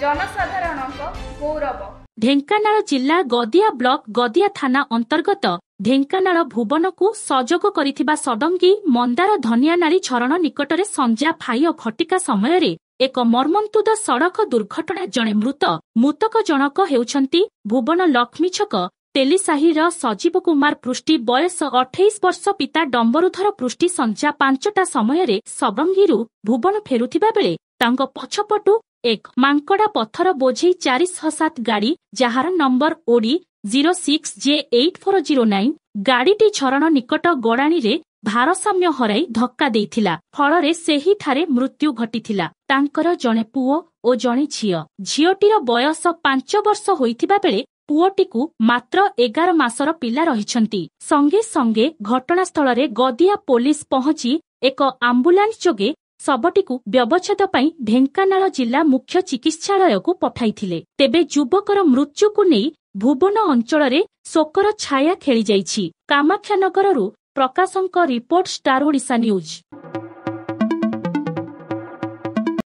ଜନସାଧାରଣଙ୍କ ଢେଙ୍କାନାଳ ଜିଲ୍ଲା ଗଦିଆ ବ୍ଲକ ଗଦିଆ ଥାନା ଅନ୍ତର୍ଗତ ଢେଙ୍କାନାଳ ଭୁବନକୁ ସଂଯୋଗ କରିଥିବା ସଡଙ୍ଗୀ ମନ୍ଦାର ଧନିଆନାଳି ଝରଣ ନିକଟରେ ସଞ୍ଜା ଫାଇ ଓ ଫଟିକା ସମୟରେ ଏକ ମର୍ମନ୍ତୁଦ ସଡ଼କ ଦୁର୍ଘଟଣା ଜଣେ ମୃତ ମୃତକ ଜଣକ ହେଉଛନ୍ତି ଭୁବନ ଲକ୍ଷ୍ମୀ ଛକ ତେଲିସାହିର ସଜୀବ କୁମାର ପୃଷ୍ଟି ବୟସ ଅଠେଇଶ ବର୍ଷ ପିତା ଡମ୍ବରୁଧର ପୃଷ୍ଟି ସଞ୍ଜା ପାଞ୍ଚଟା ସମୟରେ ସବଙ୍ଗୀରୁ ଭୁବନ ଫେରୁଥିବା ବେଳେ ତାଙ୍କ ପଛପଟୁ ଏକ ମାଙ୍କଡ଼ା ପଥର ବୋଝେଇ ଚାରିଶହ ସାତ ଗାଡ଼ି ଯାହାର number OD zero six J eight four zero nine ଗାଡ଼ିଟି ଛରଣ ନିକଟ ଗଡ଼ାଣିରେ ଭାରସାମ୍ୟ ହରାଇ ଧକ୍କା ଦେଇଥିଲା ଫଳରେ ସେହିଠାରେ ମୃତ୍ୟୁ ଘଟିଥିଲା ତାଙ୍କର ଜଣେ ପୁଅ ଓ ଜଣେ ଝିଅ ଝିଅଟିର ବୟସ ପାଞ୍ଚ ବର୍ଷ ହୋଇଥିବା ବେଳେ ପୁଅଟିକୁ ମାତ୍ର ଏଗାର ମାସର ପିଲା ରହିଛନ୍ତି ସଙ୍ଗେ ସଙ୍ଗେ ଘଟଣାସ୍ଥଳରେ ଗଦିଆ ପୋଲିସ ପହଞ୍ଚି ଏକ ଆମ୍ବୁଲାନ୍ସ ଯୋଗେ ଶବଟିକୁ ବ୍ୟବଚ୍ଛେଦ ପାଇଁ ଢେଙ୍କାନାଳ ଜିଲ୍ଲା ମୁଖ୍ୟ ଚିକିତ୍ସାଳୟକୁ ପଠାଇଥିଲେ ତେବେ ଯୁବକର ମୃତ୍ୟୁକୁ ନେଇ ଭୁବନ ଅଞ୍ଚଳରେ ଶୋକର ଛାୟା ଖେଳିଯାଇଛି କାମାକ୍ଷାନଗରରୁ ପ୍ରକାଶଙ୍କ ରିପୋର୍ଟ ଷ୍ଟାର ଓଡ଼ିଶା ନ୍ୟୁଜ୍